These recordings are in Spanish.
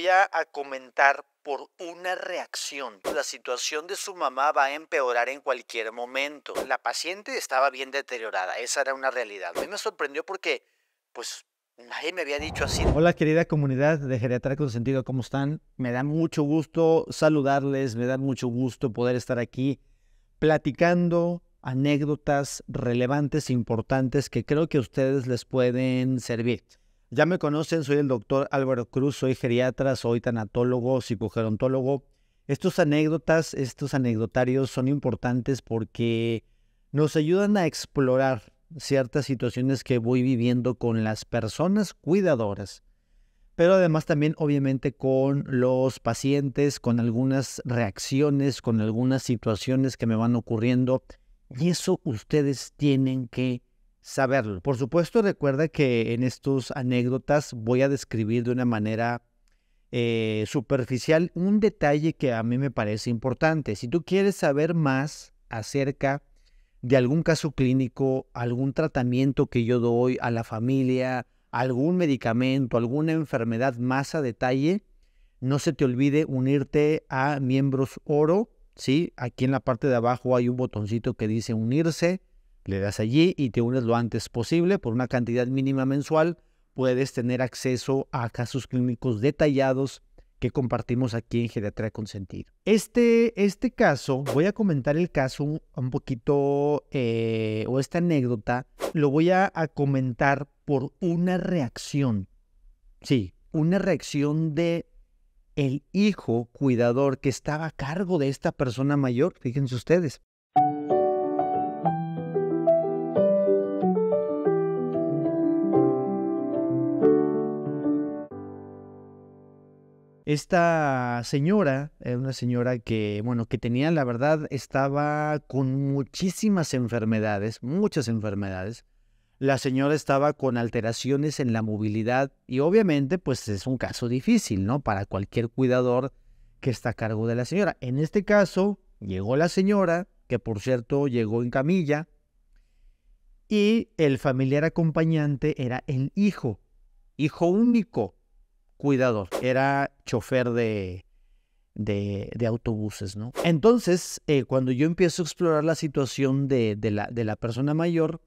voy a, comentar por una reacción. La situación de su mamá va a empeorar en cualquier momento. La paciente estaba bien deteriorada, esa era una realidad. A mí me sorprendió porque, pues, nadie me había dicho así. Hola querida comunidad de Geriatra Consentido, ¿cómo están? Me da mucho gusto saludarles, me da mucho gusto poder estar aquí platicando anécdotas relevantes, e importantes, que creo que a ustedes les pueden servir. Ya me conocen, soy el doctor Álvaro Cruz, soy geriatra, soy tanatólogo, psicogerontólogo. Estos anécdotas, estos anecdotarios son importantes porque nos ayudan a explorar ciertas situaciones que voy viviendo con las personas cuidadoras, pero además también obviamente con los pacientes, con algunas reacciones, con algunas situaciones que me van ocurriendo. Y eso ustedes tienen que saberlo. Por supuesto, recuerda que en estas anécdotas voy a describir de una manera eh, superficial un detalle que a mí me parece importante. Si tú quieres saber más acerca de algún caso clínico, algún tratamiento que yo doy a la familia, algún medicamento, alguna enfermedad más a detalle, no se te olvide unirte a Miembros Oro, ¿sí? Aquí en la parte de abajo hay un botoncito que dice unirse le das allí y te unes lo antes posible por una cantidad mínima mensual. Puedes tener acceso a casos clínicos detallados que compartimos aquí en Geriatría Consentido. Este, este caso, voy a comentar el caso un poquito, eh, o esta anécdota, lo voy a, a, comentar por una reacción. Sí, una reacción de el hijo cuidador que estaba a cargo de esta persona mayor, fíjense ustedes. Esta señora, eh, una señora que, bueno, que tenía, la verdad, estaba con muchísimas enfermedades, muchas enfermedades. La señora estaba con alteraciones en la movilidad y obviamente, pues es un caso difícil, ¿no? Para cualquier cuidador que está a cargo de la señora. En este caso, llegó la señora, que por cierto llegó en camilla, y el familiar acompañante era el hijo, hijo único, cuidador. Era chofer de, autobuses, ¿no? Entonces, eh, cuando yo empiezo a explorar la situación de, la, de la persona mayor,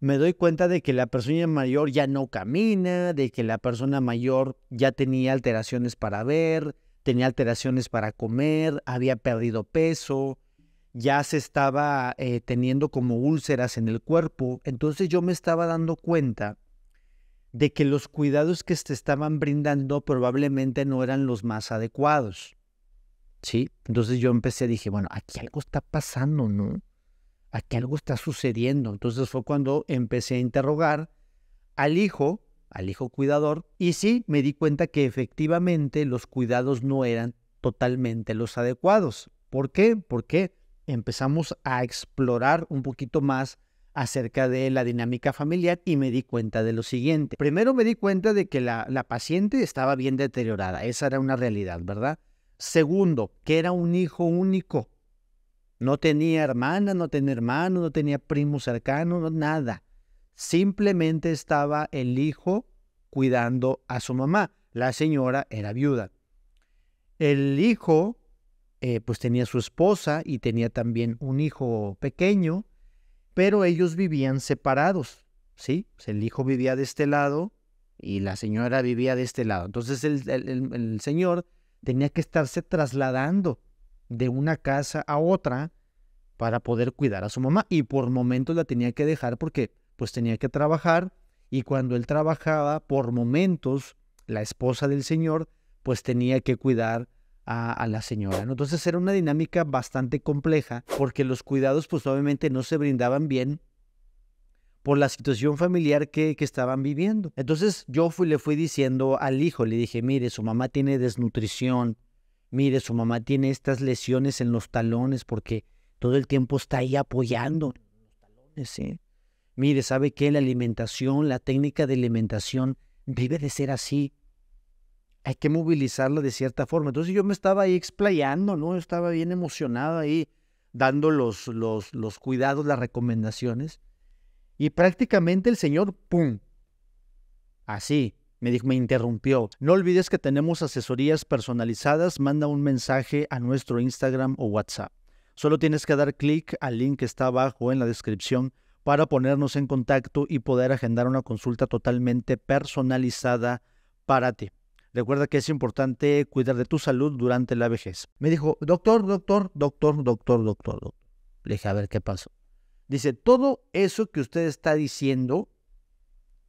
me doy cuenta de que la persona mayor ya no camina, de que la persona mayor ya tenía alteraciones para ver, tenía alteraciones para comer, había perdido peso, ya se estaba eh, teniendo como úlceras en el cuerpo. Entonces yo me estaba dando cuenta de que los cuidados que se estaban brindando probablemente no eran los más adecuados. ¿Sí? Entonces yo empecé, dije, bueno, aquí algo está pasando, ¿no? Aquí algo está sucediendo. Entonces fue cuando empecé a interrogar al hijo, al hijo cuidador, y sí, me di cuenta que efectivamente los cuidados no eran totalmente los adecuados. ¿Por qué? Porque empezamos a explorar un poquito más acerca de la dinámica familiar y me di cuenta de lo siguiente. Primero me di cuenta de que la, paciente estaba bien deteriorada, esa era una realidad, ¿verdad? Segundo, que era un hijo único. No tenía hermana, no tenía hermano, no tenía primo cercano, nada. Simplemente estaba el hijo cuidando a su mamá. La señora era viuda. El hijo, eh, pues tenía su esposa y tenía también un hijo pequeño pero ellos vivían separados, ¿sí? El hijo vivía de este lado y la señora vivía de este lado. Entonces el, señor tenía que estarse trasladando de una casa a otra para poder cuidar a su mamá y por momentos la tenía que dejar porque pues tenía que trabajar y cuando él trabajaba por momentos la esposa del señor pues tenía que cuidar a, la señora. Entonces era una dinámica bastante compleja porque los cuidados pues obviamente no se brindaban bien por la situación familiar que, estaban viviendo. Entonces yo le fui diciendo al hijo, le dije, mire, su mamá tiene desnutrición, mire, su mamá tiene estas lesiones en los talones porque todo el tiempo está ahí apoyando Mire, ¿sabe que La alimentación, la técnica de alimentación debe de ser así hay que movilizarla de cierta forma. Entonces yo me estaba ahí explayando, ¿no? estaba bien emocionado ahí, dando los, los, cuidados, las recomendaciones. Y prácticamente el Señor, ¡pum! Así, me me interrumpió. No olvides que tenemos asesorías personalizadas. Manda un mensaje a nuestro Instagram o WhatsApp. Solo tienes que dar clic al link que está abajo en la descripción para ponernos en contacto y poder agendar una consulta totalmente personalizada para ti. Recuerda que es importante cuidar de tu salud durante la vejez. Me dijo, doctor, doctor, doctor, doctor, doctor, Le dije, a ver qué pasó. Dice, todo eso que usted está diciendo,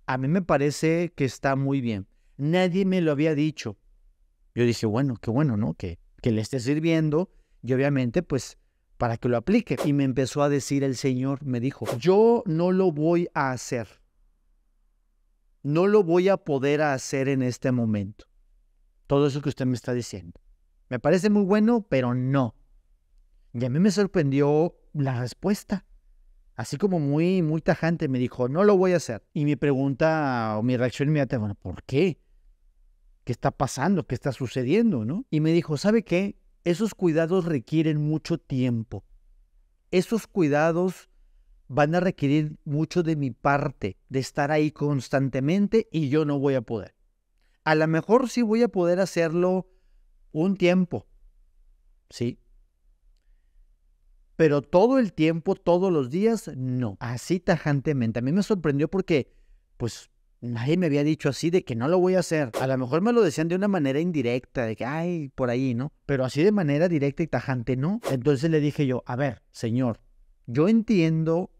a mí me parece que está muy bien. Nadie me lo había dicho. Yo dije, bueno, qué bueno, ¿no? Que, que le esté sirviendo y obviamente, pues, para que lo aplique. Y me empezó a decir el Señor, me dijo, yo no lo voy a hacer. No lo voy a poder hacer en este momento todo eso que usted me está diciendo. Me parece muy bueno, pero no. Y a mí me sorprendió la respuesta. Así como muy, muy tajante, me dijo, no lo voy a hacer. Y mi pregunta o mi reacción inmediata, bueno, ¿por qué? ¿Qué está pasando? ¿Qué está sucediendo? ¿no? Y me dijo, ¿sabe qué? Esos cuidados requieren mucho tiempo. Esos cuidados van a requerir mucho de mi parte, de estar ahí constantemente y yo no voy a poder. A lo mejor sí voy a poder hacerlo un tiempo, ¿sí? Pero todo el tiempo, todos los días, no. Así tajantemente. A mí me sorprendió porque, pues, nadie me había dicho así de que no lo voy a hacer. A lo mejor me lo decían de una manera indirecta, de que, ay, por ahí, ¿no? Pero así de manera directa y tajante, no. Entonces le dije yo, a ver, señor, yo entiendo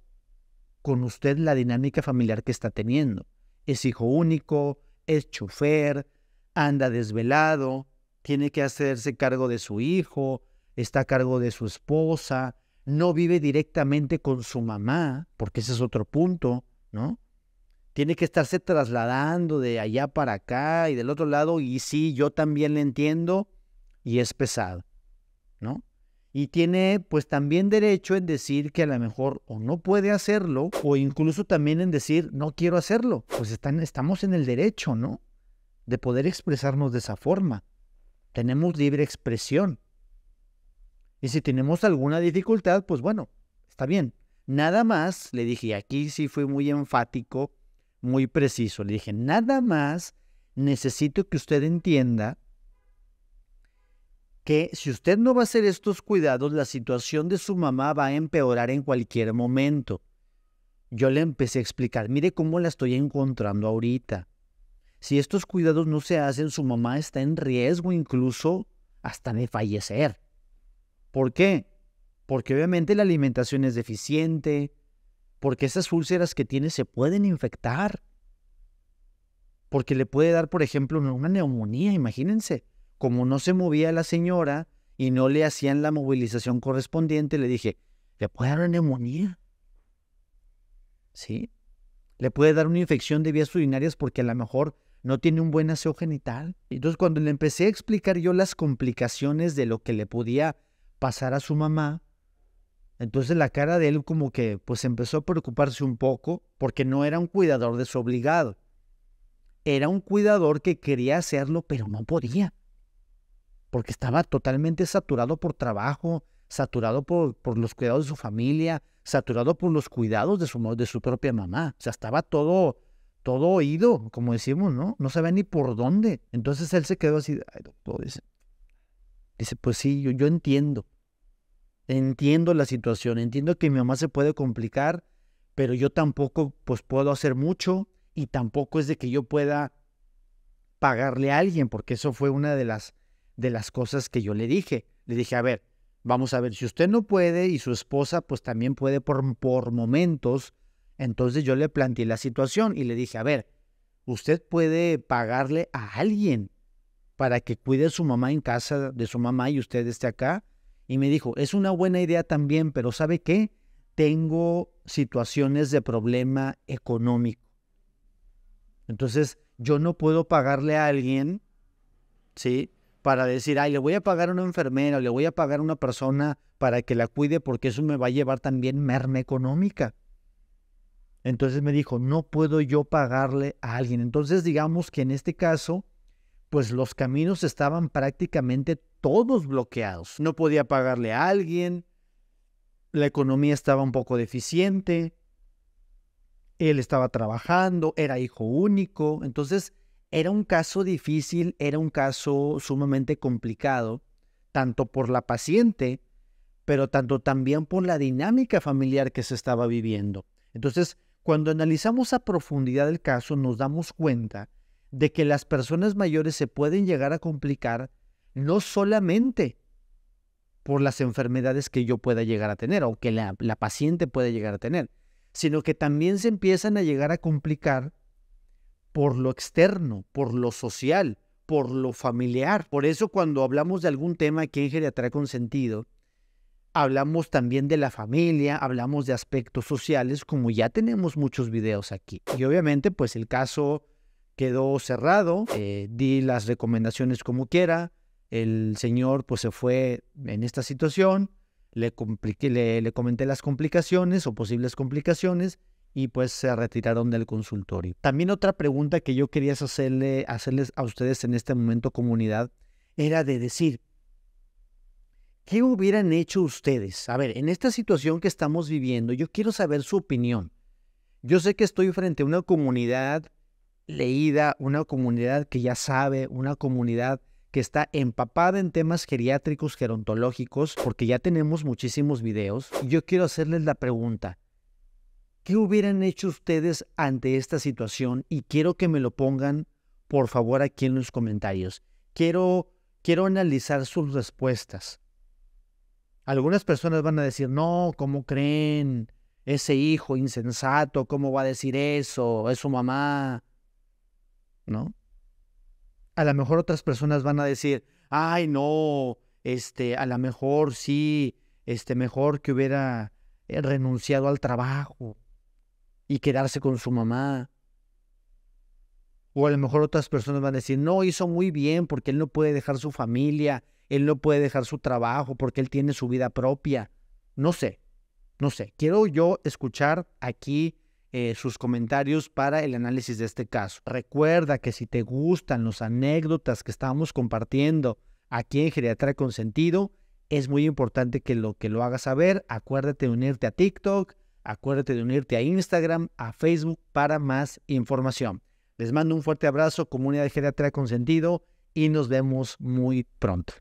con usted la dinámica familiar que está teniendo. Es hijo único, es chofer, anda desvelado, tiene que hacerse cargo de su hijo, está a cargo de su esposa, no vive directamente con su mamá, porque ese es otro punto, ¿no? Tiene que estarse trasladando de allá para acá y del otro lado, y sí, yo también le entiendo, y es pesado, ¿no? y tiene pues también derecho en decir que a lo mejor o no puede hacerlo o incluso también en decir no quiero hacerlo. Pues están, estamos en el derecho, ¿no? De poder expresarnos de esa forma. Tenemos libre expresión. Y si tenemos alguna dificultad, pues bueno, está bien. Nada más, le dije, aquí sí fui muy enfático, muy preciso, le dije, nada más necesito que usted entienda que si usted no va a hacer estos cuidados, la situación de su mamá va a empeorar en cualquier momento. Yo le empecé a explicar, mire cómo la estoy encontrando ahorita. Si estos cuidados no se hacen, su mamá está en riesgo incluso hasta de fallecer. ¿Por qué? Porque obviamente la alimentación es deficiente, porque esas úlceras que tiene se pueden infectar, porque le puede dar, por ejemplo, una neumonía, imagínense como no se movía la señora y no le hacían la movilización correspondiente, le dije, le puede dar una neumonía. ¿Sí? Le puede dar una infección de vías urinarias porque a lo mejor no tiene un buen aseo genital. Entonces cuando le empecé a explicar yo las complicaciones de lo que le podía pasar a su mamá, entonces la cara de él como que pues empezó a preocuparse un poco porque no era un cuidador desobligado. Era un cuidador que quería hacerlo pero no podía porque estaba totalmente saturado por trabajo, saturado por, por los cuidados de su familia, saturado por los cuidados de su, de su propia mamá. O sea, estaba todo, todo oído, como decimos, ¿no? No sabía ni por dónde. Entonces él se quedó así, dice, dice, pues sí, yo, yo entiendo. Entiendo la situación, entiendo que mi mamá se puede complicar, pero yo tampoco pues puedo hacer mucho y tampoco es de que yo pueda pagarle a alguien, porque eso fue una de las de las cosas que yo le dije. Le dije, a ver, vamos a ver, si usted no puede y su esposa pues también puede por, por momentos, entonces yo le planteé la situación y le dije, a ver, usted puede pagarle a alguien para que cuide a su mamá en casa de su mamá y usted esté acá. Y me dijo, es una buena idea también, pero ¿sabe qué? Tengo situaciones de problema económico. Entonces, yo no puedo pagarle a alguien, ¿sí? para decir, ay, le voy a pagar a una enfermera, le voy a pagar a una persona para que la cuide porque eso me va a llevar también merma económica. Entonces me dijo, no puedo yo pagarle a alguien. Entonces digamos que en este caso, pues los caminos estaban prácticamente todos bloqueados. No podía pagarle a alguien, la economía estaba un poco deficiente, él estaba trabajando, era hijo único, entonces era un caso difícil, era un caso sumamente complicado, tanto por la paciente, pero tanto también por la dinámica familiar que se estaba viviendo. Entonces, cuando analizamos a profundidad el caso, nos damos cuenta de que las personas mayores se pueden llegar a complicar no solamente por las enfermedades que yo pueda llegar a tener o que la, paciente pueda llegar a tener, sino que también se empiezan a llegar a complicar por lo externo, por lo social, por lo familiar. Por eso cuando hablamos de algún tema que en Geriatría con Sentido, hablamos también de la familia, hablamos de aspectos sociales, como ya tenemos muchos videos aquí. Y obviamente, pues el caso quedó cerrado, eh, di las recomendaciones como quiera, el señor pues se fue en esta situación, le comenté las complicaciones o posibles complicaciones y pues se retiraron del consultorio. También otra pregunta que yo quería hacerle, hacerles a ustedes en este momento, comunidad, era de decir, ¿qué hubieran hecho ustedes? A ver, en esta situación que estamos viviendo, yo quiero saber su opinión. Yo sé que estoy frente a una comunidad leída, una comunidad que ya sabe, una comunidad que está empapada en temas geriátricos, gerontológicos, porque ya tenemos muchísimos videos. Y yo quiero hacerles la pregunta, ¿Qué hubieran hecho ustedes ante esta situación? Y quiero que me lo pongan, por favor, aquí en los comentarios. Quiero, quiero analizar sus respuestas. Algunas personas van a decir, no, ¿cómo creen? Ese hijo insensato, ¿cómo va a decir eso? Es su mamá. ¿No? A lo mejor otras personas van a decir, ay, no, este, a lo mejor sí, este, mejor que hubiera eh, renunciado al trabajo, y quedarse con su mamá. O a lo mejor otras personas van a decir, no, hizo muy bien porque él no puede dejar su familia, él no puede dejar su trabajo porque él tiene su vida propia. No sé, no sé. Quiero yo escuchar aquí eh, sus comentarios para el análisis de este caso. Recuerda que si te gustan las anécdotas que estamos compartiendo aquí en Geriatra Sentido. es muy importante que lo, que lo hagas saber. Acuérdate de unirte a TikTok, Acuérdate de unirte a Instagram, a Facebook para más información. Les mando un fuerte abrazo, comunidad de geriatría consentido, y nos vemos muy pronto.